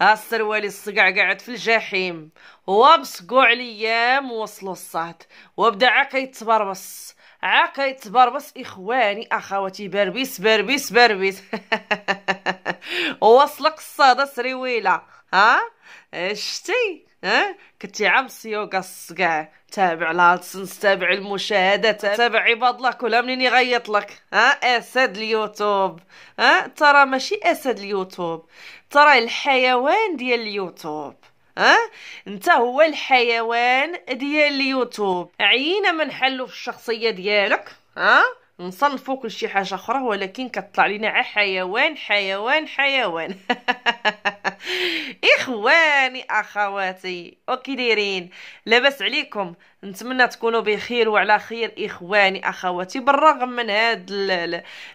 ها السروالي الصقع قعد في الجحيم هو بصقوع ليام وصلوا الصاد وبدا عا يتبربص عا كيتبربص اخواني اخواتي بربيس بربيس بربيس وصلك الصاده سريويله ها شتي ها كنتي عم سيوقص كاع تابع لاتسنس تابع المشاهدات تابع عباد الله كلها منين يغيط لك ها اسد اليوتيوب ها ترى ماشي اسد اليوتيوب ترى الحيوان ديال اليوتيوب ها انت هو الحيوان ديال اليوتيوب عينا من حلو في الشخصيه ديالك ها نصنفو كل شي حاجه اخرى ولكن كطلع لينا حيوان حيوان حيوان اخواني اخواتي اوكي دايرين لاباس عليكم نتمنى تكونوا بخير وعلى خير اخواني اخواتي بالرغم من هاد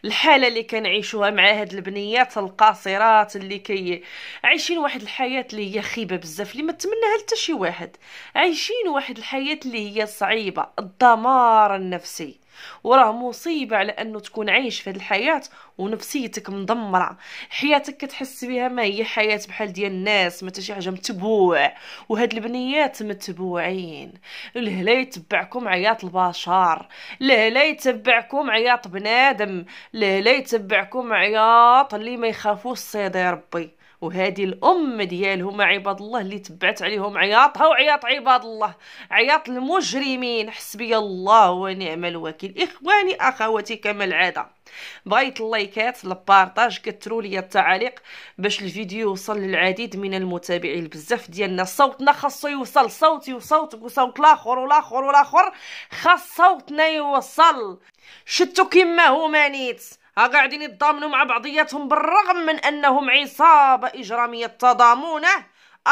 الحاله اللي كنعيشوها مع هاد البنيات القاصرات اللي كي عايشين واحد الحياه اللي هي خيبه بزاف اللي ما تمنها حتى شي واحد عايشين واحد الحياه اللي هي صعيبه الدمار النفسي وراه مصيبه على انه تكون عايش في هذه الحياه ونفسيتك مدمره حياتك كتحس بها ما هي حياه بحال ديال الناس ما شي حاجه متبوع وهاد البنيات متبوعين لهلا يتبعكم عياط البشر لهلا يتبعكم عياط بنادم لهلا يتبعكم عياط اللي ما يخافوش صيد ربي وهذه الام ديالهم عباد الله اللي تبعت عليهم عياطها وعياط عباد الله عياط المجرمين حسبي الله ونعم الوكيل اخواني اخواتي كما العاده بغيت اللايكات البارطاج كتروا لي التعاليق باش الفيديو يوصل للعديد من المتابعين بزاف ديالنا صوتنا خاصو يوصل صوتي وصوتك وصوت الاخر والاخر والاخر خاص صوتنا يوصل شتو كما هو مانيت قاعدين يتضامنوا مع بعضياتهم بالرغم من انهم عصابه اجراميه تضامونه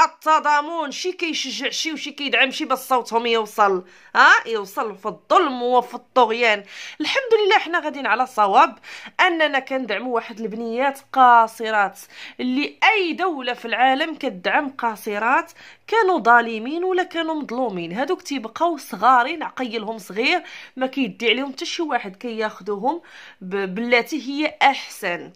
التضامن شي كيشجع شي وشي كيدعم شي باش صوتهم يوصل ها يوصل في الظلم وفي الطغيان الحمد لله حنا غاديين على صواب اننا كندعموا واحد البنيات قاصرات اللي اي دوله في العالم كتدعم قاصرات كانوا ظالمين ولا كانوا مظلومين هادوك تيبقاو صغارين عقيلهم صغير ما كيدي عليهم حتى شي واحد كياخذوهم كي بالتي هي احسن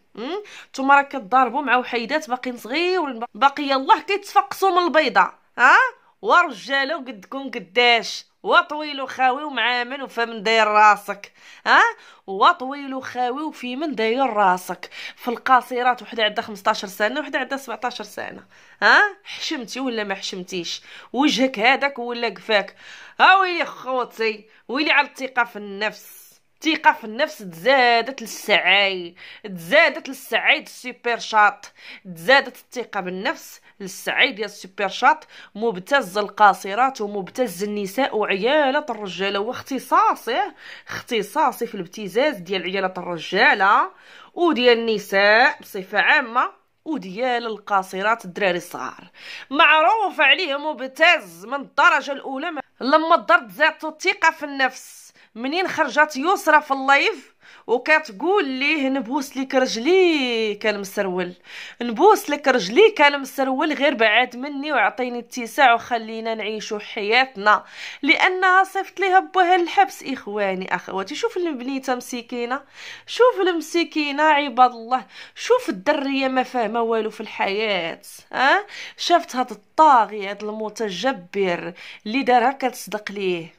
نتوما راه كتضاربوا مع وحيدات باقيين صغيرين باقي الله كيتفقصوا من البيضه ها ورجاله قدكم قداش وطويل خاوي ومع من وفمن داير راسك ها وطويل خاوي وفي من داير راسك في القاصرات وحده عندها 15 سنه وحده عندها 17 سنه ها حشمتي ولا ما حشمتيش وجهك هذاك ولا قفاك ها ويلي خوتي ويلي على الثقه في النفس الثقه في النفس تزادت للسعي تزادت للسعي السوبر شاط تزادت الثقه بالنفس السعي ديال السوبر شاط مبتز القاصرات ومبتز النساء وعيالات الرجالة واختصاصه اه، اختصاصي في الابتزاز ديال عيالات الرجالة وديال النساء بصفة عامة وديال القاصرات الدراري الصغار معروف عليه مبتز من الدرجة الأولى لما ضرت ذات الثقة في النفس منين خرجت يسرى في اللايف وكتقول ليه نبوس لك رجلي كان مسرول نبوس لك رجلي كان مسرول غير بعد مني وعطيني اتساع وخلينا نعيشو حياتنا لانها صيفط ليها بوها للحبس اخواني اخواتي شوف البنيته مسكينه شوف المسكينه عباد الله شوف الدريه ما فاهمه والو في الحياه ها شافت هاد الطاغي هاد المتجبر اللي دارها كتصدق ليه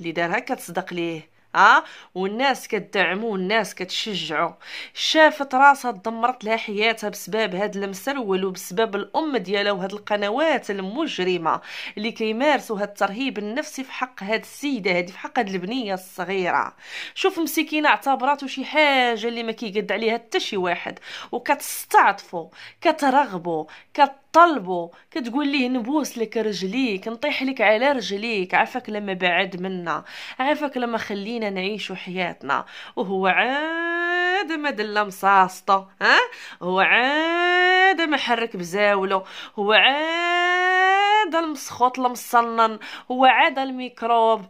اللي دارها كتصدق ليه اه والناس كدعمو والناس كتشجعو شافت راسها دمرت لها حياتها بسبب هاد المسرول وبسبب الام ديالها وهاد القنوات المجرمه اللي كيمارسوا هاد الترهيب النفسي في حق هاد السيده هادي في حق هاد البنيه الصغيره شوف مسكينه اعتبراتو شي حاجه اللي ما كيقد عليها حتى شي واحد وكتستعطفو كترغبو كت طلبو كتقول ليه نبوس لك رجليك نطيح لك على رجليك عافاك لما بعد منا عافاك لما خلينا نعيشو حياتنا وهو عاد ما دلا مصاصطه ها هو عاد ما حرك بزاولو هو عاد المسخوط المصنن هو عاد الميكروب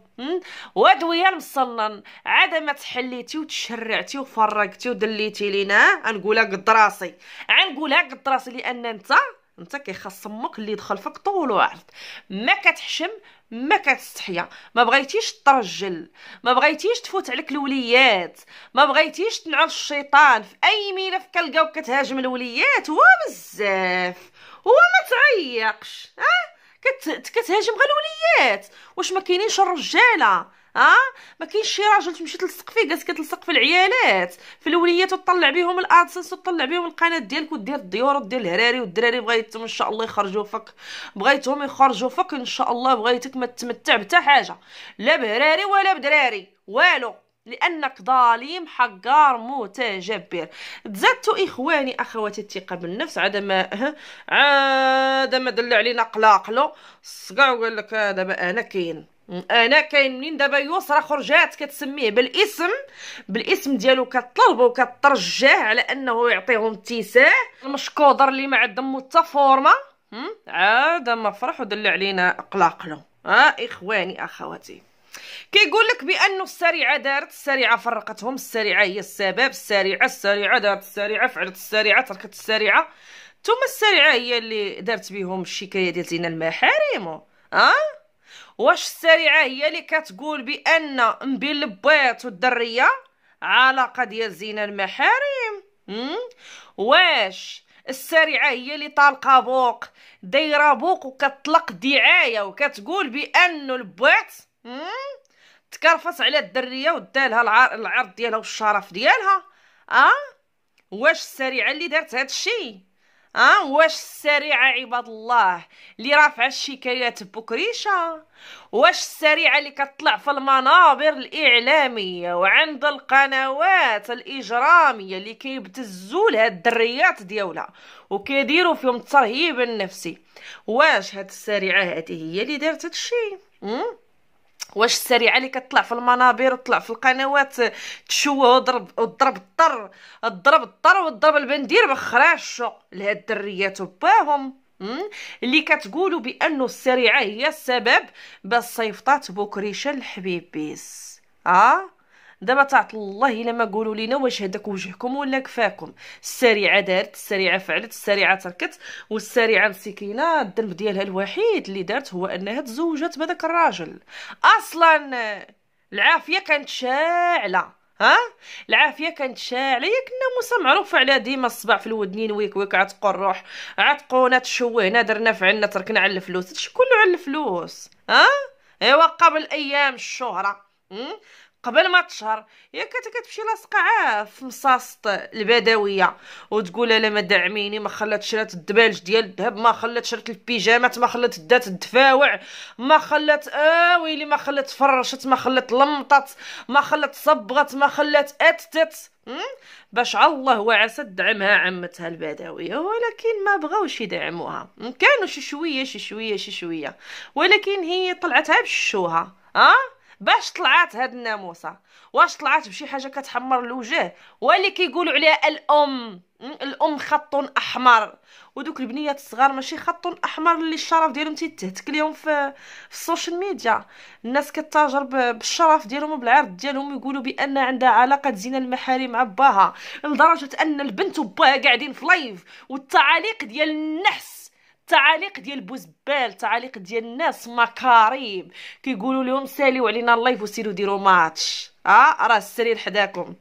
وادويه المصنن عاد ما تحليتي وتشرعتي وفرقتي ودليتي لينا نقولها قد راسي نقولها قد راسي لان انت انت كيخص امك اللي دخل فيك طول وعرض ما كتحشم ما كتستحيا ما بغيتيش ترجل ما بغيتيش تفوت عليك الوليات ما بغيتيش تنعل الشيطان في اي ملف كلقاو كتهاجم الوليات وبزاف وما تعيقش ها كت... كتهاجم غير الوليات واش ما كاينينش الرجاله اه ما كاينش شي راجل تمشي تلصق فيه جالس كتلصق في العيالات في الوليات وتطلع بهم الادسنس وتطلع بهم القناه ديالك ودير الديور ودير الهراري والدراري بغيتهم ان شاء الله يخرجوا فك بغيتهم يخرجوا فك ان شاء الله بغيتك ما تتمتع بتا حاجه لا بهراري ولا بدراري والو لانك ظالم حقار متجبر تزدت اخواني اخواتي الثقه بالنفس عاد ما عاد ما دل علينا قلاقلو كاع وقال لك دابا انا كاين انا كاين منين دابا يسرى خرجات كتسميه بالاسم بالاسم ديالو كطلبه وكترجاه على انه يعطيهم اتساع المشكودر اللي ما عندهم حتى فورمه عاد ما فرح ودل علينا قلاقلو ها آه، اخواني اخواتي كيقول لك بانه السريعه دارت السريعه فرقتهم السريعه هي السبب السريعه السريعه دارت السريعه فعلت السريعه تركت السريعه ثم السريعه هي اللي دارت بهم الشكايه ديال زين المحارم ها أه؟ واش السريعه هي اللي كتقول بان بين البيض والدريه علاقه ديال زين المحارم واش السريعه هي اللي طالقه بوق دايره بوق وكتطلق دعايه وكتقول بان البيض تكرفص على الدريه ودالها العرض ديالها والشرف ديالها اه واش السريعه اللي دارت الشيء ها واش السريعه عباد الله اللي رافعه الشكايات بكريشه واش السريعه اللي كتطلع في المنابر الاعلاميه وعند القنوات الاجراميه اللي كيبتزوا لها الدريات ديالها وكيديروا فيهم الترهيب النفسي واش هاد السريعه هذه هي اللي دارت هادشي واش السريعه اللي كتطلع في المنابر وتطلع في القنوات تشوه وضرب وضرب الطر ضرب الطر وضرب البندير بخراشو لهاد الدريات وباهم اللي كتقولوا بانه السريعه هي السبب باش صيفطات بوكريشه الحبيبيس اه دابا تعط الله الا ما قولوا لينا واش هذاك وجهكم ولا كفاكم السريعه دارت السريعه فعلت السريعه تركت والسريعه مسكينه الذنب ديالها الوحيد اللي دارت هو انها تزوجت بهذاك الراجل اصلا العافيه كانت شاعله ها العافيه كانت شاعله ياك الناموسه معروفه على ديما الصباع في الودنين ويك ويك عتقوا الروح عتقونا تشوهنا درنا فعلنا تركنا على الفلوس هادشي كله على الفلوس ها ايوا قبل ايام الشهره قبل ما تشهر ياك كتمشي لاصقه في مصاصط البدويه وتقول لا ما دعميني ما خلات شرات الدبالج ديال الذهب ما خلات شرات البيجامات ما خلات دات الدفاوع ما خلات اه ويلي ما خلات فرشت ما خلات لمطات ما خلات صبغت ما خلات اتتت باش الله وعسى تدعمها عمتها البدويه ولكن ما بغاوش يدعموها كانوا شي شويه شي شويه شي شويه ولكن هي طلعتها بشوها ها أه؟ باش طلعت هاد الناموسه واش طلعت بشي حاجه كتحمر الوجه واللي كيقولوا عليها الام الام خط احمر ودوك البنيات الصغار ماشي خط احمر اللي الشرف ديالهم تيتهتك ليهم في, في السوشيال ميديا الناس كتاجر بالشرف ديالهم وبالعرض ديالهم ويقولوا بان عندها علاقه زينه المحاري مع باها لدرجه ان البنت وباها قاعدين في لايف والتعاليق ديال النحس التعاليق ديال بوزبال التعاليق ديال الناس مكاريب كيقولوا لهم ساليو علينا اللايف وسيروا ديروا ماتش اه راه السرير حداكم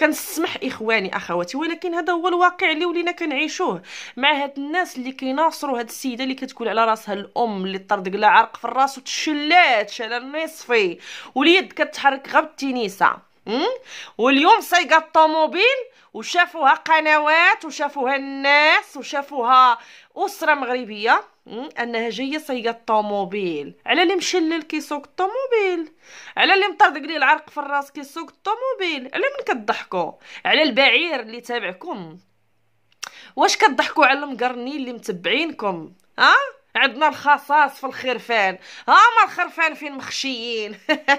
كنسمح اخواني اخواتي ولكن هذا هو الواقع اللي ولينا كنعيشوه مع هاد الناس اللي كيناصروا هاد السيده اللي كتقول على راسها الام اللي طردق لها عرق في الراس وتشلات على النصفي واليد كتحرك غير بالتينيسه واليوم سايقه الطوموبيل وشافوها قنوات وشافوها الناس وشافوها اسره مغربيه انها جايه سايقه الطوموبيل على اللي مشلل كيسوق الطوموبيل على اللي مطردق ليه العرق في الراس كيسوق الطوموبيل على من كتضحكوا على البعير اللي تابعكم واش كتضحكوا على المقرنين اللي متبعينكم ها عندنا الخصاص في الخرفان ما الخرفان فين مخشيين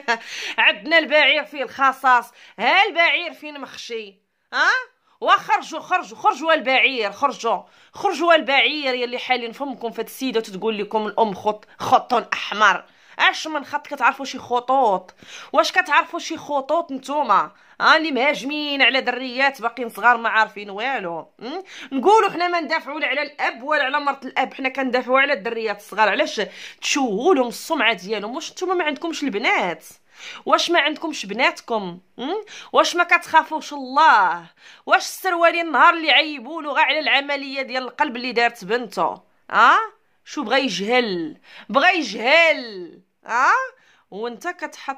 عندنا البعير فيه الخصاص ها البعير فين مخشي ها وخرجوا خرجوا خرجوا البعير خرجوا خرجوا البعير يلي حالين فمكم فهاد السيده وتتقول لكم الام خط خط احمر اش من خط كتعرفوا شي خطوط واش كتعرفوا شي خطوط نتوما ها اللي مهاجمين على دريات باقيين صغار ما عارفين والو نقولوا حنا ما ندافعوا لا على الاب ولا على مرت الاب حنا كندافعوا على الدريات الصغار علاش تشوهوا لهم السمعه ديالهم واش نتوما ما عندكمش البنات واش ما عندكمش بناتكم واش ما كتخافوش الله واش السروالي النهار اللي عيبوا له على العمليه ديال القلب اللي دارت بنته اه شو بغى يجهل بغى يجهل اه وانت كتحط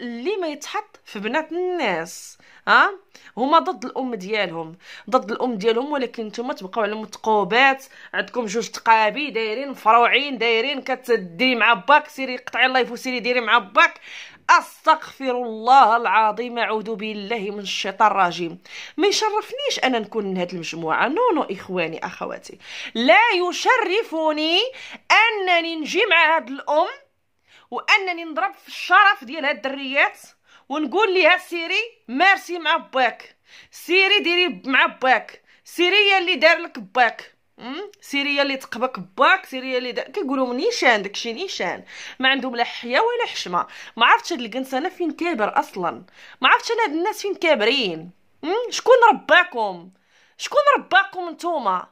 اللي ما يتحط في بنات الناس ها هما ضد الام ديالهم ضد الام ديالهم ولكن نتوما تبقاو على متقوبات عندكم جوج تقابي دايرين مفروعين دايرين كتديري مع باك سيري قطعي اللايف وسيري ديري مع باك استغفر الله العظيم اعوذ بالله من الشيطان الرجيم ما يشرفنيش انا نكون من هذه المجموعه نو نو اخواني اخواتي لا يشرفني انني نجي مع هذه الام وانني نضرب في الشرف ديال هاد الدريات ونقول لها سيري مارسي مع باك سيري ديري مع باك سيري اللي دار لك باك سيريا اللي تقبك باك سيريا اللي دا... كيقولوا نيشان داكشي نيشان ما عندهم لا حياه ولا حشمه ما عرفتش هاد الكنس انا فين كابر اصلا ما عرفتش انا هاد الناس فين كابرين شكون رباكم شكون رباكم نتوما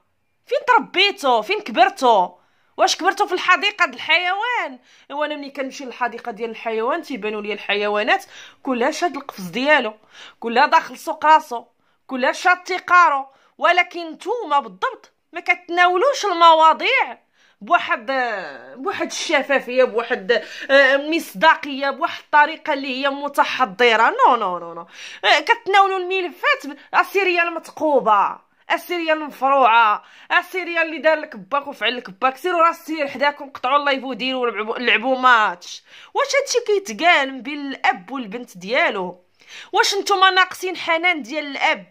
فين تربيتو فين كبرتو واش كبرتو في الحديقه ديال الحيوان هو انا ملي كنمشي للحديقه ديال الحيوان تيبانوا لي الحيوانات كلها شاد القفص ديالو كلها داخل سوقاسو كلها شاد تيقارو ولكن نتوما بالضبط ما كتناولوش المواضيع بواحد بواحد الشفافيه بواحد آه، مصداقيه بواحد الطريقه اللي هي متحضره نو نو نو نو آه، كتناولوا الملفات السيريه المثقوبه السيريه المفروعه السيريه اللي دار باك وفعل باك سيروا راس السير حداكم قطعوا اللايف وديروا لعبوا ماتش واش هادشي كيتقال بين الاب والبنت ديالو واش نتوما ناقصين حنان ديال الاب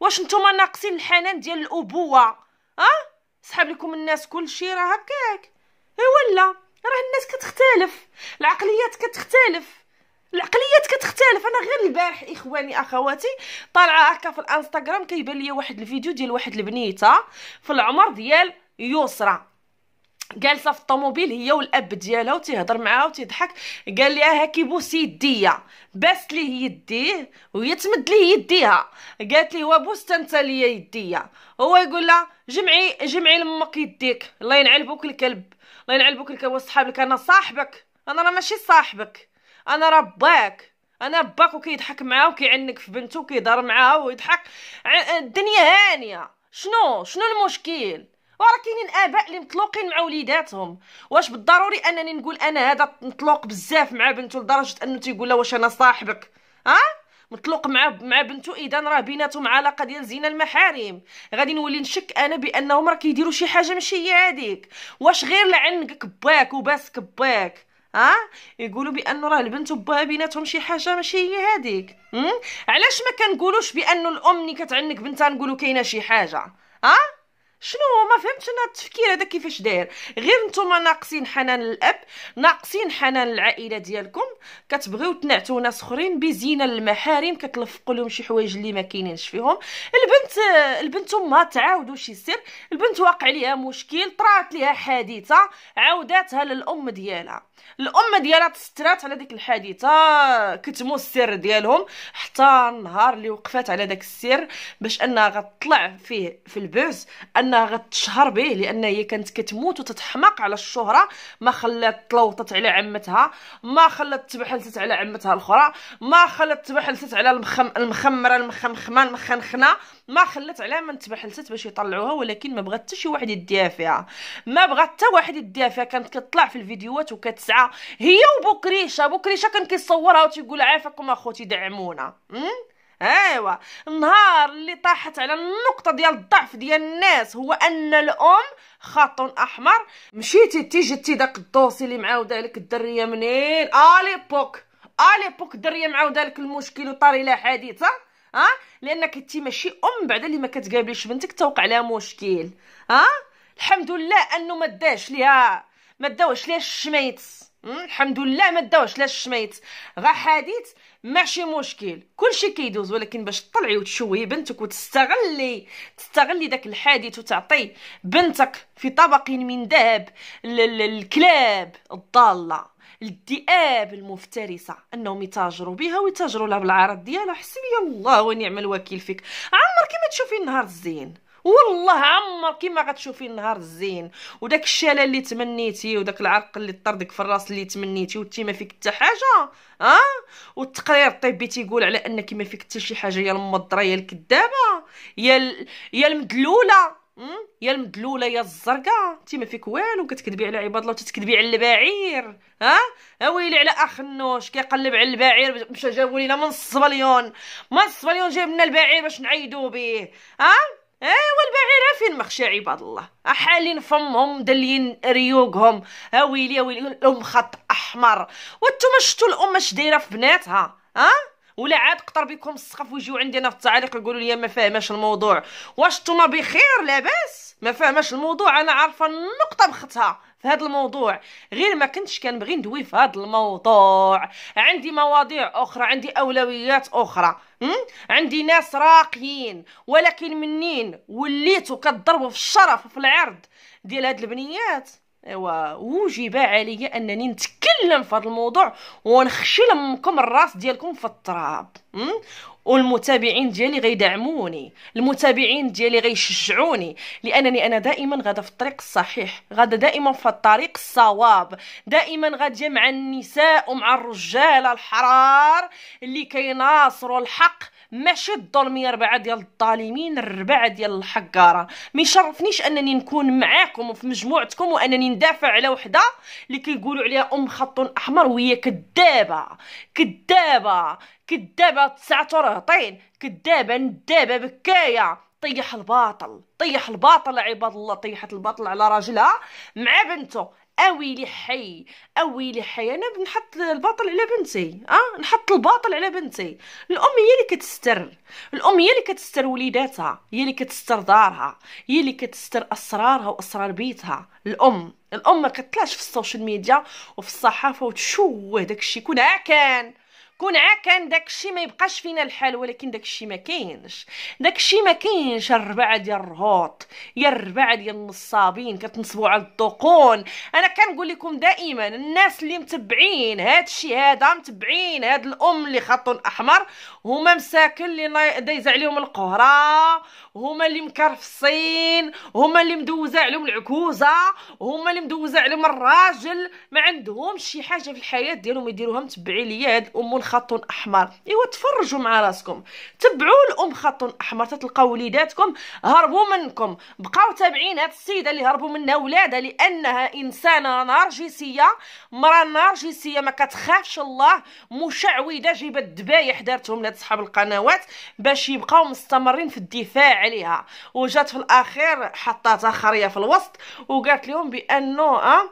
واش نتوما ناقصين الحنان ديال الابوه اه سحب لكم الناس كل شيء راه هكاك اي ولا راه الناس كتختلف العقليات كتختلف العقليات كتختلف انا غير البارح اخواني اخواتي طالعه هكا في الانستغرام كيبان ليا واحد الفيديو ديال واحد البنيته في العمر ديال يسرى جالسه في الطوموبيل هي والاب ديالها وتيهضر معاها وتيضحك قال لها آه، هاكي بوسي يديا باست ليه يديه وهي تمد ليه يديها قالت ليه هو بوس انت ليا يديا هو يقول لها جمعي جمعي لمك يديك الله ينعل بوك الكلب الله ينعل بوك الكلب وصحابك انا صاحبك انا راه ماشي صاحبك انا راه باك انا باك وكيضحك معاها وكيعنق في بنته وكيدار معاها ويضحك الدنيا هانيه شنو شنو المشكل وراه كاينين اباء اللي مطلوقين مع وليداتهم واش بالضروري انني نقول انا هذا مطلوق بزاف مع بنته لدرجه انه تيقول لها واش انا صاحبك ها مطلوق مع مع بنته اذا راه بيناتهم علاقه ديال زين المحارم غادي نولي نشك انا بانهم راه كيديروا شي حاجه ماشي هي هذيك واش غير لعنقك باك وباسك باك ها يقولوا بانه راه البنت وباها بيناتهم شي حاجه ماشي هي هذيك علاش ما كنقولوش بانه الام اللي كتعنق بنتها نقولوا كاينه شي حاجه ها شنو ما فهمتش انا التفكير هذا كيفاش داير غير نتوما ناقصين حنان الاب ناقصين حنان العائله ديالكم كتبغيو تنعتو ناس اخرين بزينه للمحارم كتلفقوا لهم شي حوايج اللي ما كاينينش فيهم البنت البنت امها تعاودوا شي سر البنت واقع ليها مشكل طرات ليها حادثه عاوداتها للام ديالها الام ديالها تسترات على ديك الحادثه كتموا السر ديالهم حتى النهار اللي وقفات على داك السر باش انها غتطلع فيه في البوز انها غتشهر به لان هي كانت كتموت وتتحمق على الشهره ما خلات تلوطت على عمتها ما خلات تبحلست على عمتها الاخرى ما خلات تبحلست على المخم المخمره المخمخمه المخنخنه ما خلت على ما تبحلست باش يطلعوها ولكن ما بغات حتى شي واحد يديها فيها ما بغات حتى واحد يديها فيها كانت كتطلع في الفيديوهات وكتسعى هي وبوكريشه بوكريشه كان كيصورها وتيقول عافاكم اخوتي دعمونا ايوا النهار اللي طاحت على النقطه ديال الضعف ديال الناس هو ان الام خط احمر مشيتي تيجي داك الدوسي اللي معاوده لك الدريه منين اليبوك اليبوك الدريه معاوده لك المشكل وطاري لها حادثه ها لانك انت ماشي ام بعد اللي ما كتقابليش بنتك توقع لها مشكل ها الحمد لله انه ما داش ليها ما داوش ليها الشميت الحمد لله ما داوش لا الشميت غا حديث ماشي مشكل كلشي كيدوز ولكن باش تطلعي وتشوهي بنتك وتستغلي تستغلي داك الحادث وتعطي بنتك في طبق من ذهب الكلاب الضاله الذئاب المفترسه انهم يتاجروا بها ويتاجروا لها بالعرض ديالها حسبي الله ونعم الوكيل فيك عمرك ما تشوفي النهار الزين والله عمر كيما غتشوفي النهار الزين وداك الشلال اللي تمنيتي وداك العرق اللي طردك في الراس اللي تمنيتي وانتي ما فيك حتى حاجه ها أه؟ والتقرير الطبي تيقول على انك ما فيك حتى شي حاجه يا المضره يا الكذابه يا ال... يا المدلوله يا المدلوله يا الزرقاء انت ما فيك والو كتكذبي على عباد الله وتتكذبي على البعير ها ها ويلي على اخ النوش كيقلب على البعير مشى جابوا لينا من الصبليون من الصبليون جايب لنا البعير باش نعيدوا به ها اه البعيره فين مخشى عباد الله حالين فمهم دليين ريوقهم ها ويلي ويلي الام خط احمر وانتم شفتوا الام اش دايره في بناتها ها ولا عاد قطر بكم السقف ويجيو عندي انا في التعليق يقولوا لي ما فاهماش الموضوع واش نتوما بخير لاباس ما فاهماش الموضوع انا عارفه النقطه بختها في هذا الموضوع غير ما كنتش كنبغي ندوي في هذا الموضوع عندي مواضيع اخرى عندي اولويات اخرى عندي ناس راقيين ولكن منين وليتو كضربوا في الشرف وفي العرض ديال هاد البنيات ايوا وجب علي انني نتكلم في هذا الموضوع ونخشي لكم الراس ديالكم في التراب والمتابعين ديالي غيدعموني المتابعين ديالي غيشجعوني لانني انا دائما غادا في الطريق الصحيح غادا دائما في الطريق الصواب دائما غاديه مع النساء ومع الرجال الحرار اللي كيناصروا الحق ماشي الظلميه ربعه ديال الظالمين الربعه ديال الحقاره ما يشرفنيش انني نكون معاكم وفي مجموعتكم وانني ندافع على وحده اللي كيقولوا عليها ام خط احمر وهي كدابه كدابه كدابه تسعه طين كدابه ندابه بكايه طيح الباطل طيح الباطل عباد الله طيحت الباطل على راجلها مع بنته اويلي حي اويلي حي انا بنحط الباطل على بنتي اه نحط الباطل على بنتي الام هي اللي كتستر الام هي اللي كتستر وليداتها هي اللي كتستر دارها هي اللي كتستر اسرارها واسرار بيتها الام الام ما كتطلعش في السوشيال ميديا وفي الصحافه وتشوه داكشي كون كان كون عا كان داكشي ما يبقاش فينا الحال ولكن داكشي ما كاينش داكشي ما كاينش الربع ديال الرهوط يا الربع ديال النصابين كتنصبوا على الدقون انا كنقول لكم دائما الناس اللي متبعين هاد الشيء هذا متبعين هاد الام اللي خطو احمر هما مساكن اللي دايز عليهم القهره هما اللي مكرفصين هما اللي مدوزه عليهم العكوزه هما اللي مدوزه عليهم الراجل ما عندهمش شي حاجه في الحياه ديالهم يديروها متبعي ليا هاد الام خط احمر ايوا تفرجوا مع راسكم تبعوا الام خط احمر تتلقاو وليداتكم هربوا منكم بقاو تابعين هاد السيده اللي هربوا منها ولادها لانها انسانه نرجسيه مرا نرجسيه ما كتخافش الله مشعوذه جايبه الدبايح دارتهم لهاد صحاب القنوات باش يبقاو مستمرين في الدفاع عليها وجات في الاخير حطاتها خريه في الوسط وقالت لهم بانه أه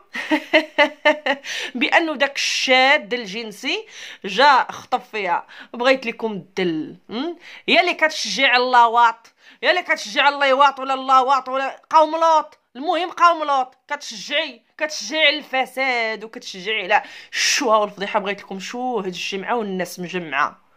بانه داك الشاد الجنسي جا خطف فيها بغيت لكم الدل يا اللي كتشجع اللاواط يا اللي كتشجع اللواط ولا اللاواط ولا قوم لوط المهم قوم لوط كتشجعي كتشجعي على الفساد وكتشجعي على الشوهه والفضيحه بغيت لكم شو هاد الجمعه والناس مجمعه